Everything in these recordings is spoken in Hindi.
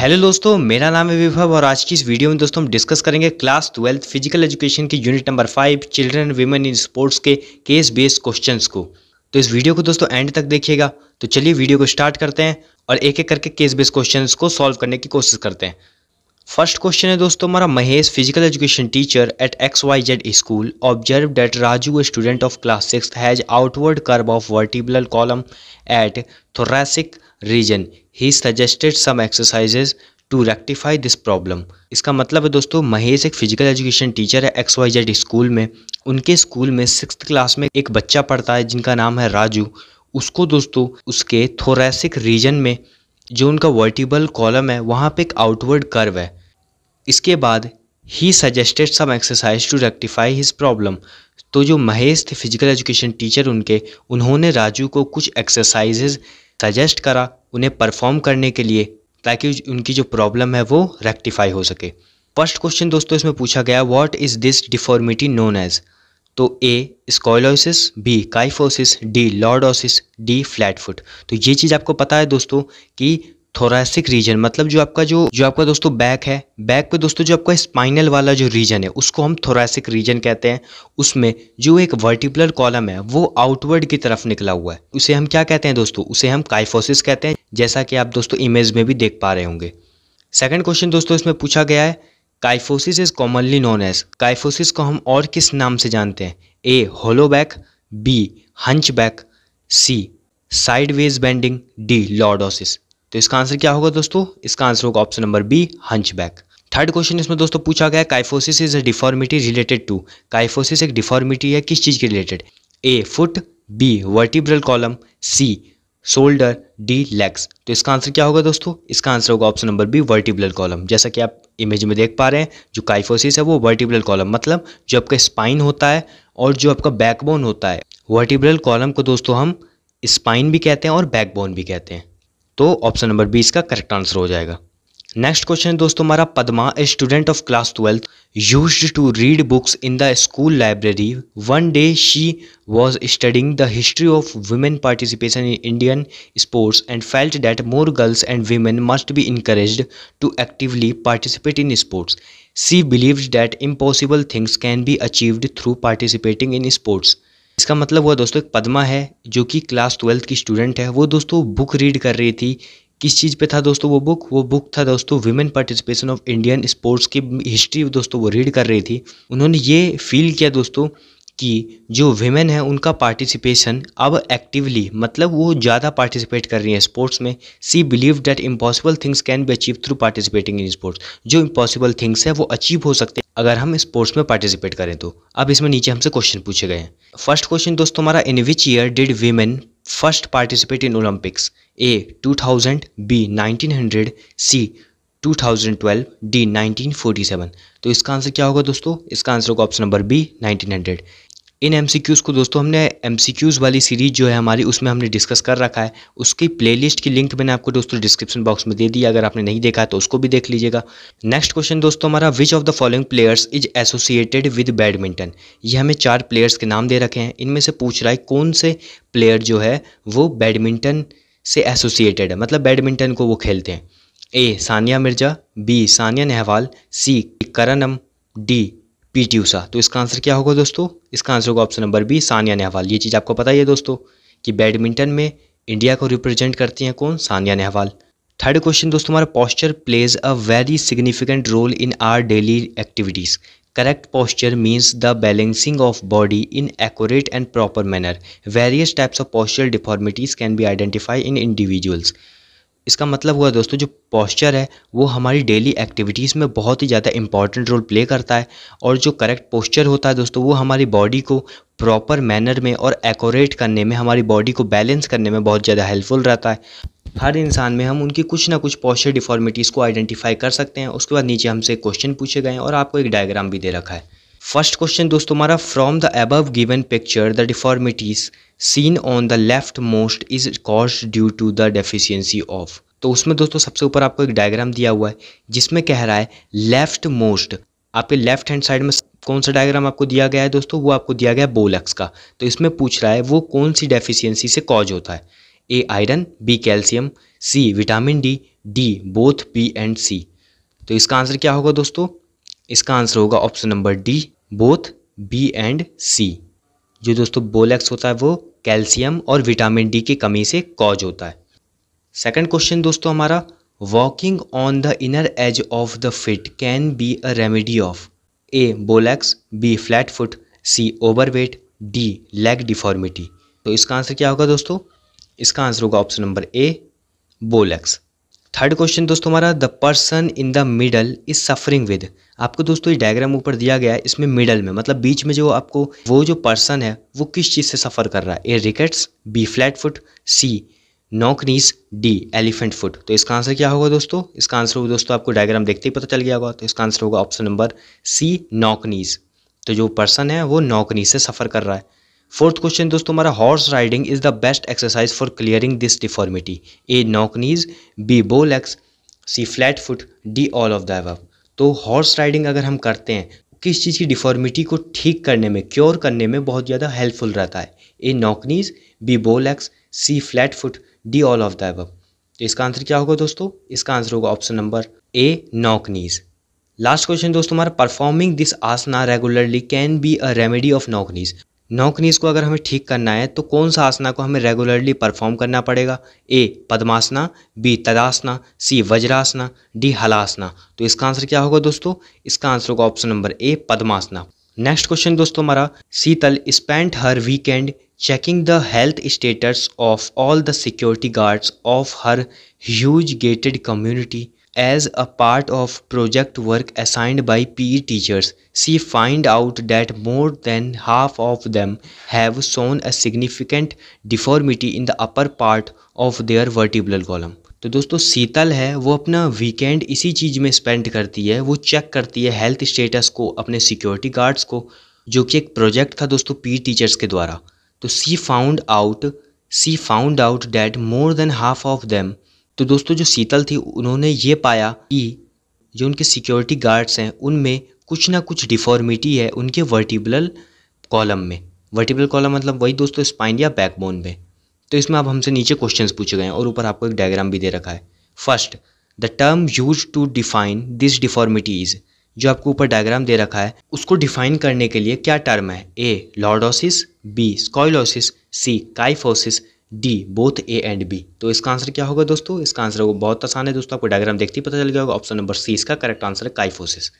हेलो दोस्तों मेरा नाम है विभव और आज की इस वीडियो में दोस्तों हम डिस्कस करेंगे क्लास ट्वेल्थ फिजिकल एजुकेशन की unit number five children women in sports के केस बेस्ड क्वेश्चंस को तो इस वीडियो को दोस्तों एंड तक देखिएगा तो चलिए वीडियो को स्टार्ट करते हैं और एक एक करके केस बेस्ड क्वेश्चन को सॉल्व करने की कोशिश करते हैं फर्स्ट क्वेश्चन है दोस्तों हमारा Mahesh physical education teacher at X Y Z school observe that Raju student of class six has outward curve of vertebral column at thoracic region he suggested some exercises to rectify this problem इसका मतलब है दोस्तों महेश एक फिजिकल एजुकेशन टीचर है एक्स वाई जेड स्कूल में उनके स्कूल में सिक्स क्लास में एक बच्चा पढ़ता है जिनका नाम है राजू उसको दोस्तों उसके थोरेसिक रीजन में जो उनका वर्टिबल कॉलम है वहाँ पे एक आउटवर्ड कर्व है इसके बाद he suggested some exercise to rectify his problem तो जो महेश थे फिजिकल एजुकेशन टीचर उनके उन्होंने राजू को कुछ एक्सरसाइजेज सजेस्ट करा उन्हें परफॉर्म करने के लिए ताकि उनकी जो प्रॉब्लम है वो रेक्टिफाई हो सके फर्स्ट क्वेश्चन दोस्तों इसमें पूछा गया what is this deformity known as तो A scoliosis B kyphosis D lordosis D flat foot तो ये चीज़ आपको पता है दोस्तों कि थोरासिक रीजन मतलब जो आपका जो जो आपका दोस्तों बैक है बैक पे दोस्तों जो आपका स्पाइनल वाला जो रीजन है उसको हम थोरासिक रीजन कहते हैं उसमें जो एक वर्टिपुलर कॉलम है वो आउटवर्ड की तरफ निकला हुआ है उसे हम क्या कहते हैं दोस्तों उसे हम काइफोसिस कहते हैं जैसा कि आप दोस्तों इमेज में भी देख पा रहे होंगे सेकेंड क्वेश्चन दोस्तों इसमें पूछा गया है kyphosis is commonly known as kyphosis को हम और किस नाम से जानते हैं A hollow back B back C sideways bending D lordosis तो इसका आंसर क्या होगा दोस्तों इसका आंसर होगा option number B hunch third question इसमें दोस्तों पूछा गया kyphosis is a deformity related to kyphosis एक डिफॉर्मिटी है किस चीज़ के related A foot B vertebral column C shoulder D legs तो इसका आंसर क्या होगा दोस्तों इसका आंसर होगा option number B vertebral column जैसा कि आप इमेज में देख पा रहे हैं जो काइफोसिस है वो वर्टिब्रल कॉलम मतलब जो आपका स्पाइन होता है और जो आपका बैकबोन होता है वर्टिब्रल कॉलम को दोस्तों हम स्पाइन भी कहते हैं और बैकबोन भी कहते हैं तो ऑप्शन नंबर बी इसका करेक्ट आंसर हो जाएगा नेक्स्ट क्वेश्चन है दोस्तों हमारा Padma a student of class twelfth use to read books in the school library one day she was studying the history of women participation in Indian sports and felt that more girls and women must be encourage to actively participate in sports she believed that impossible things can be achieved through participating in sports इसका मतलब हुआ दोस्तों एक पद्मा है जो कि क्लास ट्वेल्थ की स्टूडेंट है वो दोस्तों बुक रीड कर रही थी किस चीज़ पे था दोस्तों वो बुक वो बुक था दोस्तों women participation of Indian sports की हिस्ट्री दोस्तों वो रीड कर रही थी उन्होंने ये फील किया दोस्तों कि जो वेमेन है उनका पार्टिसिपेशन अब एक्टिवली मतलब वो ज़्यादा पार्टिसिपेट कर रही हैं स्पोर्ट्स में she believe that impossible things can be achieve through participating in sports जो इम्पॉसिबल थिंग्स है वो अचीव हो सकते हैं अगर हम स्पोर्ट्स में पार्टिसिपेट करें तो अब इसमें नीचे हमसे क्वेश्चन पूछे गए हैं फर्स्ट क्वेश्चन दोस्तों हमारा in which year did women first participate in Olympics A 2000 B 1900 C 2012 D 1947 तो इसका आंसर क्या होगा दोस्तों इसका आंसर होगा ऑप्शन नंबर बी 1900 इन एम को दोस्तों हमने एम वाली सीरीज जो है हमारी उसमें हमने डिस्कस कर रखा है उसकी प्लेलिस्ट की लिंक मैंने आपको दोस्तों डिस्क्रिप्शन बॉक्स में दे दी अगर आपने नहीं देखा है तो उसको भी देख लीजिएगा नेक्स्ट क्वेश्चन दोस्तों हमारा which of the following players is associated with badminton ये हमें चार प्लेयर्स के नाम दे रखे हैं इनमें से पूछ रहा है कौन से प्लेयर जो है वो बैडमिंटन से एसोसिएटेड है मतलब बैडमिंटन को वो खेलते हैं A Sania Mirza B Sania Nehwal C Karnam D PT Usha तो इसका आंसर क्या होगा दोस्तों इसका आंसर होगा option number B Sania Nehwal ये चीज़ आपको पता ही है दोस्तों कि बैडमिंटन में इंडिया को रिप्रेजेंट करती हैं कौन सानिया नेहवाल थर्ड क्वेश्चन दोस्तों हमारा posture plays a very significant role in our daily activities correct posture means the balancing of body in accurate and proper manner various types of posture deformities can be identify in individuals इसका मतलब हुआ दोस्तों जो पॉस्चर है वो हमारी डेली एक्टिविटीज़ में बहुत ही ज़्यादा इंपॉर्टेंट रोल प्ले करता है और जो करेक्ट पोस्चर होता है दोस्तों वो हमारी बॉडी को प्रॉपर मैनर में और एकोरेट करने में हमारी बॉडी को बैलेंस करने में बहुत ज़्यादा हेल्पफुल रहता है हर इंसान में हम उनकी कुछ ना कुछ पॉस्चर डिफॉर्मिटीज़ को आइडेंटिफाई कर सकते हैं उसके बाद नीचे हमसे क्वेश्चन पूछे गए हैं और आपको एक डायग्राम भी दे रखा है फर्स्ट क्वेश्चन दोस्तों हमारा from the above given picture the deformities seen on the left most is cause due to the deficiency of तो उसमें दोस्तों सबसे ऊपर आपको एक डायग्राम दिया हुआ है जिसमें कह रहा है लेफ्ट मोस्ट आपके लेफ्ट हैंड साइड में कौन सा डायग्राम आपको दिया गया है दोस्तों वो आपको दिया गया है बोलक्स का तो इसमें पूछ रहा है वो कौन सी डेफिशियंसी से कॉज होता है A iron B calcium C vitamin D D both B and C तो इसका आंसर क्या होगा दोस्तों इसका आंसर होगा option number D both B and C जो दोस्तों बोलेक्स होता है वो कैल्शियम और विटामिन डी की कमी से कॉज होता है सेकंड क्वेश्चन दोस्तों हमारा walking on the inner edge of the feet can be a remedy of A bowlegs B flat foot C overweight D leg deformity तो इसका आंसर क्या होगा दोस्तों इसका आंसर होगा option number A bowlegs third question दोस्तों हमारा the person in the middle is suffering with आपको दोस्तों ये डायग्राम ऊपर दिया गया है इसमें मिडल में मतलब बीच में जो आपको वो जो पर्सन है वो किस चीज़ से सफ़र कर रहा है A rickets B flat foot C knock knees D elephant foot तो इसका आंसर क्या होगा दोस्तों इसका आंसर होगा दोस्तों आपको डायग्राम देखते ही पता चल गया होगा तो इसका आंसर होगा ऑप्शन नंबर सी नॉकनीस तो जो पर्सन है वो नॉकनीस से सफ़र कर रहा है फोर्थ क्वेश्चन दोस्तों हमारा horse riding is the best exercise for clearing this deformity A knock knees B bowlegs C flat foot D all of the above तो हॉर्स राइडिंग अगर हम करते हैं किस चीज़ की डिफॉर्मिटी को ठीक करने में क्योर करने में बहुत ज़्यादा हेल्पफुल रहता है A knock knees B bowlegs C flat foot D all of the above तो इसका आंसर क्या होगा दोस्तों इसका आंसर होगा option number A knock knees last question दोस्तों हमारा performing this asana regularly can be a remedy of knock knees knock knees को अगर हमें ठीक करना है तो कौन सा आसना को हमें रेगुलरली परफॉर्म करना पड़ेगा A Padmasana B Tadasana C Vajrasana D Halasana तो इसका आंसर क्या होगा दोस्तों इसका आंसर होगा option number A Padmasana next question दोस्तों हमारा Sheetal spent her weekend checking the health status of all the security guards of her huge gated community As a part of project work assigned by PE teachers, she found out that more than half of them have shown a significant deformity in the upper part of their vertebral column. तो दोस्तों शीतल है वो अपना वीकेंड इसी चीज़ में स्पेंड करती है वो चेक करती है हेल्थ स्टेटस को अपने सिक्योरिटी गार्ड्स को जो कि एक प्रोजेक्ट था दोस्तों पी टीचर्स के द्वारा तो she found out she found out that more than half of them तो दोस्तों जो शीतल थी उन्होंने ये पाया कि जो उनके सिक्योरिटी गार्ड्स हैं उनमें कुछ ना कुछ डिफॉर्मिटी है उनके वर्टिबल कॉलम में वर्टिबल कॉलम मतलब वही दोस्तों स्पाइन या बैकबोन में तो इसमें अब हमसे नीचे क्वेश्चंस पूछे गए हैं और ऊपर आपको एक डायग्राम भी दे रखा है first the term use to define this deformity is जो आपको ऊपर डायग्राम दे रखा है उसको डिफाइन करने के लिए क्या टर्म है A lordosis B scoliosis C kyphosis D both A and B तो इसका आंसर क्या होगा दोस्तों इसका आंसर होगा बहुत आसान है दोस्तों आपको डायग्राम देखते ही पता चल गया होगा ऑप्शन नंबर सी इसका करेक्ट आंसर है काइफोसिस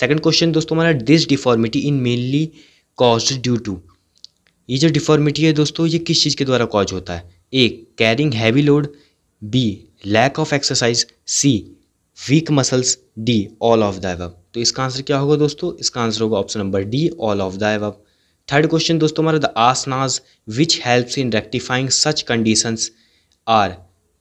सेकंड क्वेश्चन दोस्तों हमारा this deformity in mainly cause due to ये जो डिफॉर्मिटी है दोस्तों ये किस चीज़ के द्वारा कॉज होता है A carrying heavy load B lack of exercise C weak muscles D all of the above तो इसका आंसर क्या होगा दोस्तों इसका आंसर होगा option number D all of the above third question दोस्तों हमारा the asanas which helps in rectifying such conditions are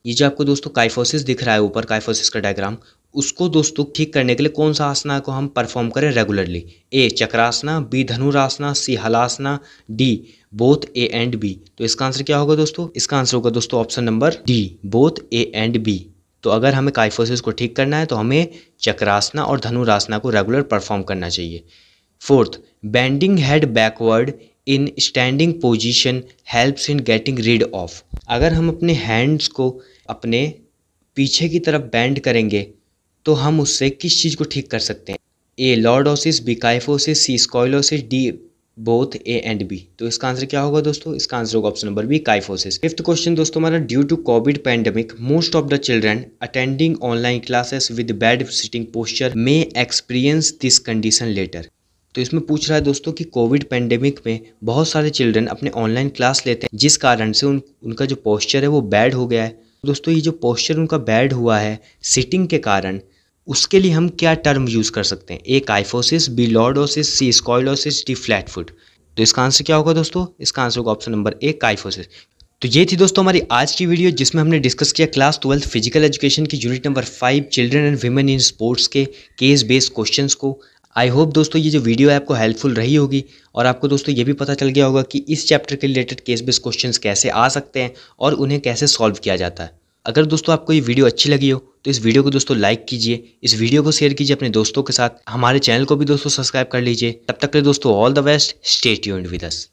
ये जो आपको दोस्तों काइफोसिस दिख रहा है ऊपर काइफोसिस का डायग्राम उसको दोस्तों ठीक करने के लिए कौन सा आसना को हम परफॉर्म करें regularly A Chakrasana B Dhanurasana C Halasana D both A and B तो इसका आंसर क्या होगा दोस्तों इसका आंसर होगा दोस्तों option number D both A and B तो अगर हमें काइफोसिस को ठीक करना है तो हमें चक्रासना और धनुरासना को रेगुलर परफॉर्म करना चाहिए fourth bending head backward in standing position helps in getting rid of अगर हम अपने हैंड्स को अपने पीछे की तरफ बैंड करेंगे तो हम उससे किस चीज़ को ठीक कर सकते हैं A lordosis B kyphosis C scoliosis D both A and B तो इसका आंसर क्या होगा दोस्तों इसका आंसर होगा option number B kyphosis fifth question दोस्तों हमारा due to COVID pandemic most of the children attending online classes with bad sitting posture may experience this condition later तो इसमें पूछ रहा है दोस्तों कि कोविड पेंडेमिक में बहुत सारे चिल्ड्रन अपने ऑनलाइन क्लास लेते हैं जिस कारण से उन उनका जो पोस्चर है वो बैड हो गया है तो दोस्तों ये जो पोस्चर उनका बैड हुआ है सिटिंग के कारण उसके लिए हम क्या टर्म यूज़ कर सकते हैं A kyphosis B lordosis C scoliosis D flat foot तो इसका आंसर क्या होगा दोस्तों इसका आंसर होगा ऑप्शन नंबर ए काइफोसिस तो ये थी दोस्तों हमारी आज की वीडियो जिसमें हमने डिस्कस किया क्लास ट्वेल्थ फिजिकल एजुकेशन की unit number five children and women in sports के केस बेस्ड क्वेश्चंस को आई होप दोस्तों ये जो वीडियो है आपको हेल्पफुल रही होगी और आपको दोस्तों ये भी पता चल गया होगा कि इस चैप्टर के रिलेटेड केस बेस क्वेश्चंस कैसे आ सकते हैं और उन्हें कैसे सॉल्व किया जाता है अगर दोस्तों आपको ये वीडियो अच्छी लगी हो तो इस वीडियो को दोस्तों लाइक कीजिए इस वीडियो को शेयर कीजिए अपने दोस्तों के साथ हमारे चैनल को भी दोस्तों सब्सक्राइब कर लीजिए तब तक के लिए दोस्तों all the best stay tuned with us